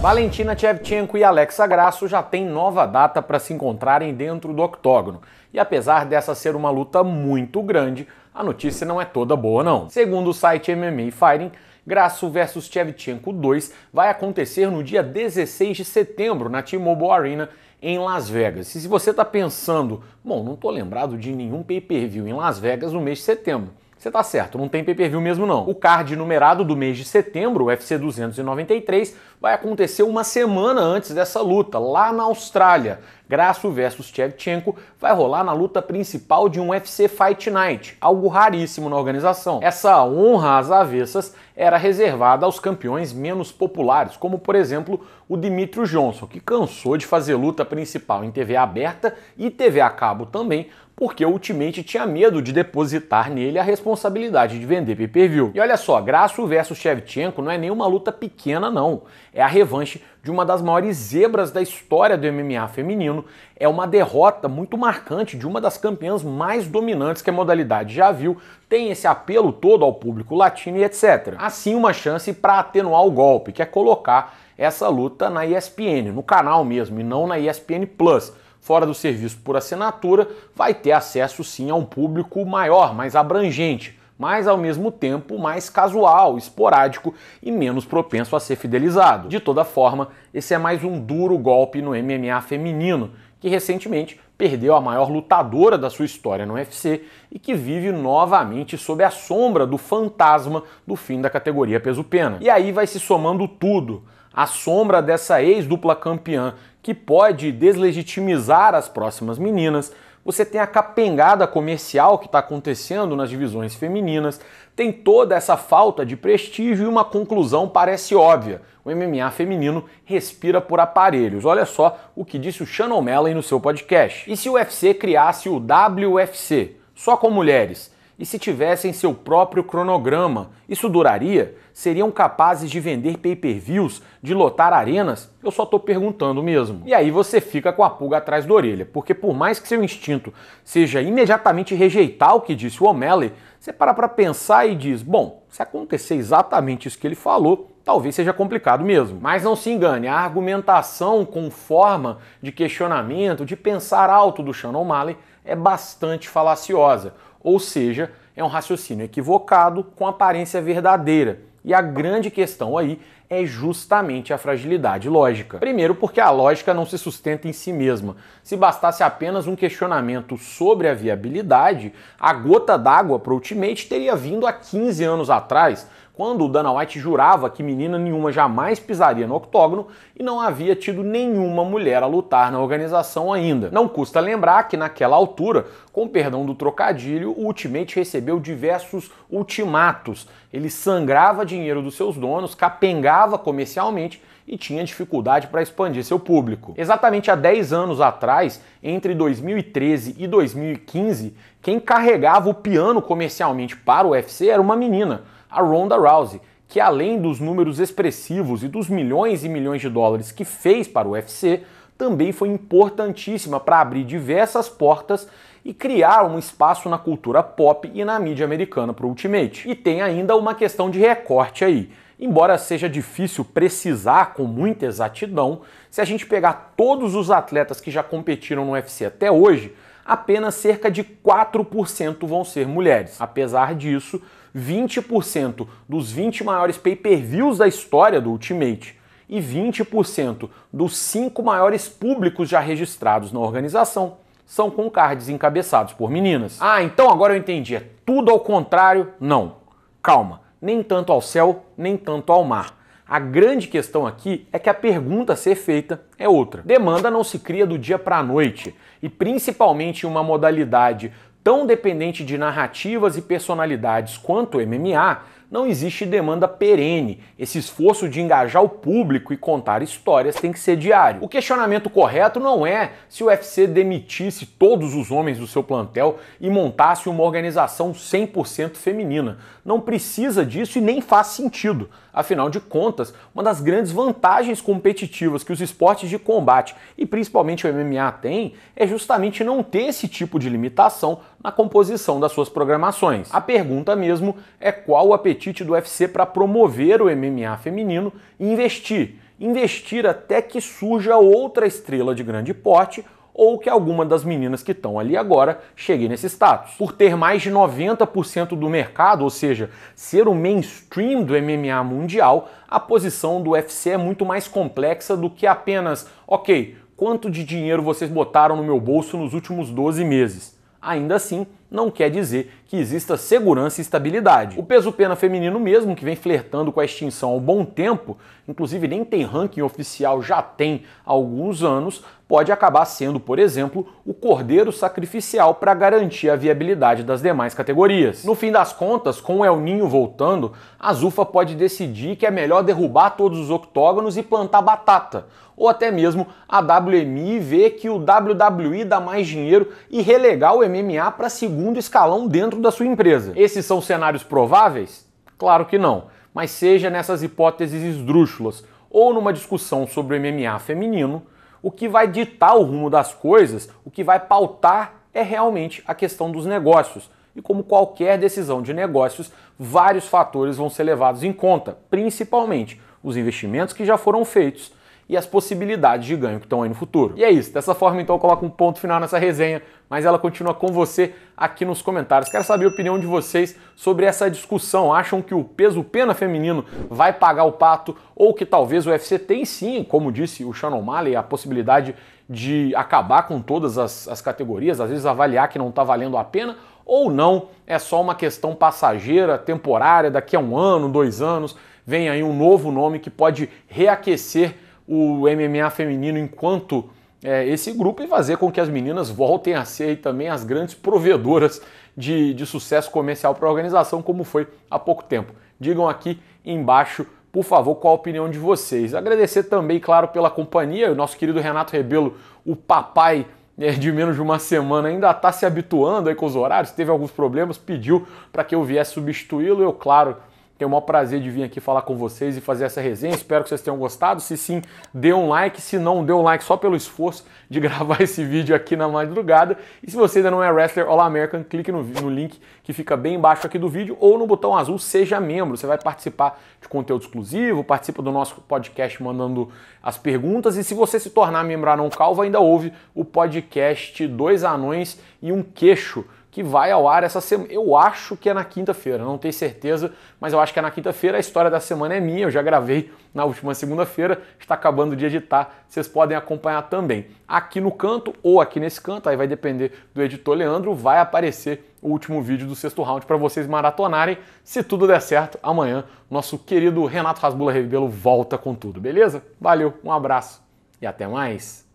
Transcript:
Valentina Shevchenko e Alexa Grasso já têm nova data para se encontrarem dentro do octógono. E apesar dessa ser uma luta muito grande, a notícia não é toda boa não. Segundo o site MMA Fighting, Grasso vs Shevchenko 2 vai acontecer no dia 16 de setembro na T-Mobile Arena em Las Vegas. E se você está pensando, bom, não estou lembrado de nenhum pay-per-view em Las Vegas no mês de setembro. Você tá certo, não tem pay-per-view mesmo não. O card numerado do mês de setembro, o UFC 293, vai acontecer uma semana antes dessa luta, lá na Austrália. Grasso versus Shevchenko vai rolar na luta principal de um UFC Fight Night, algo raríssimo na organização. Essa honra às avessas era reservada aos campeões menos populares, como por exemplo o Dimitri Johnson, que cansou de fazer luta principal em TV aberta e TV a cabo também, porque o Ultimate tinha medo de depositar nele a responsabilidade de vender pay-per-view. E olha só, Grasso versus Shevchenko não é nenhuma luta pequena não, é a revanche de uma das maiores zebras da história do MMA feminino, é uma derrota muito marcante de uma das campeãs mais dominantes que a modalidade já viu, tem esse apelo todo ao público latino e etc. Assim, uma chance para atenuar o golpe, que é colocar essa luta na ESPN, no canal mesmo, e não na ESPN Plus fora do serviço por assinatura, vai ter acesso sim a um público maior, mais abrangente mas ao mesmo tempo mais casual, esporádico e menos propenso a ser fidelizado. De toda forma, esse é mais um duro golpe no MMA feminino, que recentemente perdeu a maior lutadora da sua história no UFC e que vive novamente sob a sombra do fantasma do fim da categoria peso-pena. E aí vai se somando tudo. A sombra dessa ex-dupla campeã que pode deslegitimizar as próximas meninas, você tem a capengada comercial que está acontecendo nas divisões femininas, tem toda essa falta de prestígio e uma conclusão parece óbvia. O MMA feminino respira por aparelhos. Olha só o que disse o Shannon Mellon no seu podcast. E se o UFC criasse o WFC, só com mulheres? e se tivessem seu próprio cronograma, isso duraria? Seriam capazes de vender pay-per-views, de lotar arenas? Eu só estou perguntando mesmo. E aí você fica com a pulga atrás da orelha, porque por mais que seu instinto seja imediatamente rejeitar o que disse o O'Malley, você para para pensar e diz: bom, se acontecer exatamente isso que ele falou, talvez seja complicado mesmo. Mas não se engane, a argumentação com forma de questionamento, de pensar alto do Shannon O'Malley é bastante falaciosa. Ou seja, é um raciocínio equivocado com aparência verdadeira. E a grande questão aí é justamente a fragilidade lógica. Primeiro, porque a lógica não se sustenta em si mesma. Se bastasse apenas um questionamento sobre a viabilidade, a gota d'água para o Ultimate teria vindo há 15 anos atrás, quando o Dana White jurava que menina nenhuma jamais pisaria no octógono e não havia tido nenhuma mulher a lutar na organização ainda. Não custa lembrar que naquela altura, com perdão do trocadilho, o Ultimate recebeu diversos ultimatos. Ele sangrava dinheiro dos seus donos, capengava comercialmente e tinha dificuldade para expandir seu público. Exatamente há 10 anos atrás, entre 2013 e 2015, quem carregava o piano comercialmente para o UFC era uma menina a Ronda Rousey, que além dos números expressivos e dos milhões e milhões de dólares que fez para o UFC, também foi importantíssima para abrir diversas portas e criar um espaço na cultura pop e na mídia americana para o Ultimate. E tem ainda uma questão de recorte aí. Embora seja difícil precisar com muita exatidão, se a gente pegar todos os atletas que já competiram no UFC até hoje, apenas cerca de 4% vão ser mulheres. Apesar disso, 20% dos 20 maiores pay-per-views da história do Ultimate e 20% dos cinco maiores públicos já registrados na organização são com cards encabeçados por meninas. Ah, então agora eu entendi. É tudo ao contrário? Não. Calma, nem tanto ao céu, nem tanto ao mar. A grande questão aqui é que a pergunta a ser feita é outra. Demanda não se cria do dia para a noite e principalmente em uma modalidade tão dependente de narrativas e personalidades quanto o MMA, não existe demanda perene. Esse esforço de engajar o público e contar histórias tem que ser diário. O questionamento correto não é se o UFC demitisse todos os homens do seu plantel e montasse uma organização 100% feminina. Não precisa disso e nem faz sentido. Afinal de contas, uma das grandes vantagens competitivas que os esportes de combate e principalmente o MMA tem é justamente não ter esse tipo de limitação na composição das suas programações. A pergunta mesmo é qual o apetite apetite do UFC para promover o MMA feminino e investir. Investir até que surja outra estrela de grande porte ou que alguma das meninas que estão ali agora chegue nesse status. Por ter mais de 90% do mercado, ou seja, ser o mainstream do MMA mundial, a posição do UFC é muito mais complexa do que apenas, ok, quanto de dinheiro vocês botaram no meu bolso nos últimos 12 meses. Ainda assim, não quer dizer que exista segurança e estabilidade. O peso-pena feminino mesmo, que vem flertando com a extinção há um bom tempo, inclusive nem tem ranking oficial já tem há alguns anos, pode acabar sendo, por exemplo, o cordeiro sacrificial para garantir a viabilidade das demais categorias. No fim das contas, com o El Ninho voltando, a Zufa pode decidir que é melhor derrubar todos os octógonos e plantar batata, ou até mesmo a WMI ver que o WWE dá mais dinheiro e relegar o MMA para segunda segundo escalão dentro da sua empresa. Esses são cenários prováveis? Claro que não, mas seja nessas hipóteses esdrúxulas ou numa discussão sobre o MMA feminino, o que vai ditar o rumo das coisas, o que vai pautar é realmente a questão dos negócios. E como qualquer decisão de negócios, vários fatores vão ser levados em conta, principalmente os investimentos que já foram feitos, e as possibilidades de ganho que estão aí no futuro. E é isso. Dessa forma, então, eu coloco um ponto final nessa resenha, mas ela continua com você aqui nos comentários. Quero saber a opinião de vocês sobre essa discussão. Acham que o peso pena feminino vai pagar o pato ou que talvez o UFC tem sim, como disse o Shannon Malley, a possibilidade de acabar com todas as, as categorias, às vezes avaliar que não está valendo a pena ou não, é só uma questão passageira, temporária, daqui a um ano, dois anos, vem aí um novo nome que pode reaquecer o MMA feminino enquanto é, esse grupo e fazer com que as meninas voltem a ser também as grandes provedoras de, de sucesso comercial para a organização, como foi há pouco tempo. Digam aqui embaixo por favor, qual a opinião de vocês. Agradecer também, claro, pela companhia. O nosso querido Renato Rebelo, o papai é, de menos de uma semana, ainda está se habituando aí com os horários, teve alguns problemas, pediu para que eu viesse substituí-lo. Eu, claro, tenho o maior prazer de vir aqui falar com vocês e fazer essa resenha. Espero que vocês tenham gostado. Se sim, dê um like. Se não, dê um like só pelo esforço de gravar esse vídeo aqui na madrugada. E se você ainda não é wrestler All American, clique no, no link que fica bem embaixo aqui do vídeo ou no botão azul Seja Membro. Você vai participar de conteúdo exclusivo, participa do nosso podcast mandando as perguntas. E se você se tornar membro anão calvo, ainda ouve o podcast Dois Anões e um Queixo que vai ao ar essa semana. Eu acho que é na quinta-feira, não tenho certeza, mas eu acho que é na quinta-feira. A história da semana é minha, eu já gravei na última segunda-feira, está acabando de editar, vocês podem acompanhar também. Aqui no canto ou aqui nesse canto, aí vai depender do editor Leandro, vai aparecer o último vídeo do sexto round para vocês maratonarem. Se tudo der certo, amanhã nosso querido Renato Rasbula Rebelo volta com tudo, beleza? Valeu, um abraço e até mais!